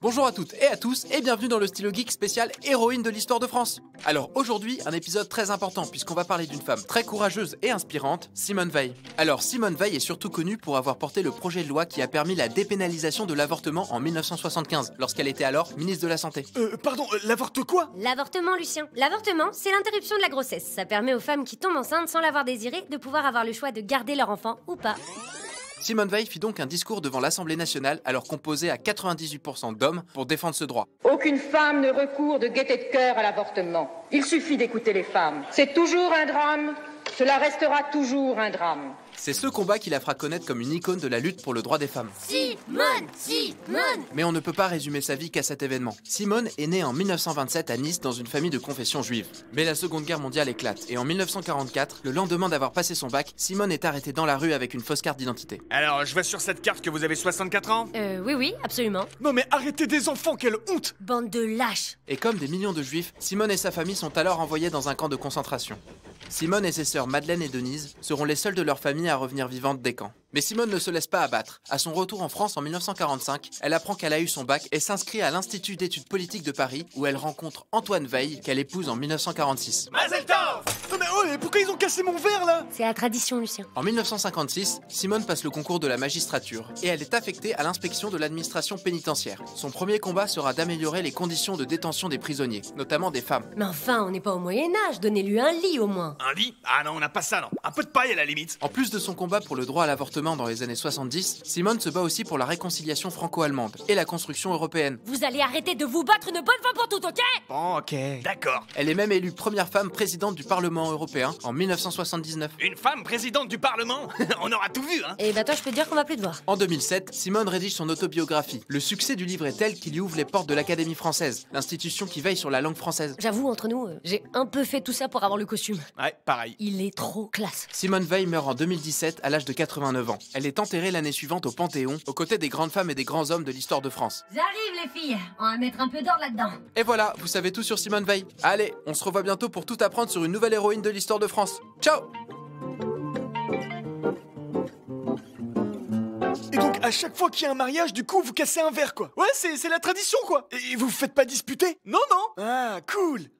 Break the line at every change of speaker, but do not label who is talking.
Bonjour à toutes et à tous et bienvenue dans le Stylo Geek spécial Héroïne de l'histoire de France. Alors aujourd'hui, un épisode très important puisqu'on va parler d'une femme très courageuse et inspirante, Simone Veil. Alors Simone Veil est surtout connue pour avoir porté le projet de loi qui a permis la dépénalisation de l'avortement en 1975 lorsqu'elle était alors ministre de la Santé. Euh, euh pardon, l'avortement euh, l'avorte quoi L'avortement, Lucien. L'avortement, c'est l'interruption de la grossesse. Ça permet aux femmes qui tombent enceintes sans l'avoir désiré de pouvoir avoir le choix de garder leur enfant ou pas. Simone Veil fit donc un discours devant l'Assemblée nationale, alors composée à 98% d'hommes, pour défendre ce droit. Aucune femme ne recourt de gaieté de cœur à l'avortement. Il suffit d'écouter les femmes. C'est toujours un drame cela restera toujours un drame. C'est ce combat qui la fera connaître comme une icône de la lutte pour le droit des femmes. Simone Simone Mais on ne peut pas résumer sa vie qu'à cet événement. Simone est née en 1927 à Nice dans une famille de confession juive. Mais la Seconde Guerre mondiale éclate et en 1944, le lendemain d'avoir passé son bac, Simone est arrêtée dans la rue avec une fausse carte d'identité. Alors, je vois sur cette carte que vous avez 64 ans Euh, oui, oui, absolument. Non mais arrêtez des enfants, quelle honte Bande de lâches Et comme des millions de juifs, Simone et sa famille sont alors envoyés dans un camp de concentration. Simone et ses sœurs Madeleine et Denise seront les seules de leur famille à revenir vivantes des camps. Mais Simone ne se laisse pas abattre. À son retour en France en 1945, elle apprend qu'elle a eu son bac et s'inscrit à l'Institut d'études politiques de Paris où elle rencontre Antoine Veil qu'elle épouse en 1946. Oh, pourquoi ils ont cassé mon verre là C'est la tradition, Lucien. En 1956, Simone passe le concours de la magistrature et elle est affectée à l'inspection de l'administration pénitentiaire. Son premier combat sera d'améliorer les conditions de détention des prisonniers, notamment des femmes. Mais enfin, on n'est pas au Moyen-Âge, donnez-lui un lit au moins. Un lit Ah non, on n'a pas ça, non. Un peu de paille à la limite. En plus de son combat pour le droit à l'avortement dans les années 70, Simone se bat aussi pour la réconciliation franco-allemande et la construction européenne. Vous allez arrêter de vous battre une bonne fois pour toutes, ok Bon, ok. D'accord. Elle est même élue première femme présidente du Parlement européen. Hein, en 1979. Une femme présidente du Parlement On aura tout vu, hein Et eh bah ben, toi, je peux dire qu'on va plus te voir. En 2007, Simone rédige son autobiographie. Le succès du livre est tel qu'il y ouvre les portes de l'Académie française, l'institution qui veille sur la langue française. J'avoue, entre nous, euh, j'ai un peu fait tout ça pour avoir le costume. Ouais, pareil. Il est trop classe. Simone Veil meurt en 2017 à l'âge de 89 ans. Elle est enterrée l'année suivante au Panthéon, aux côtés des grandes femmes et des grands hommes de l'histoire de France. J'arrive les filles, on va mettre un peu d'or là-dedans. Et voilà, vous savez tout sur Simone Veil. Allez, on se revoit bientôt pour tout apprendre sur une nouvelle héroïne de l'histoire histoire de France. Ciao Et donc, à chaque fois qu'il y a un mariage, du coup, vous cassez un verre, quoi. Ouais, c'est la tradition, quoi. Et vous vous faites pas disputer Non, non. Ah, cool.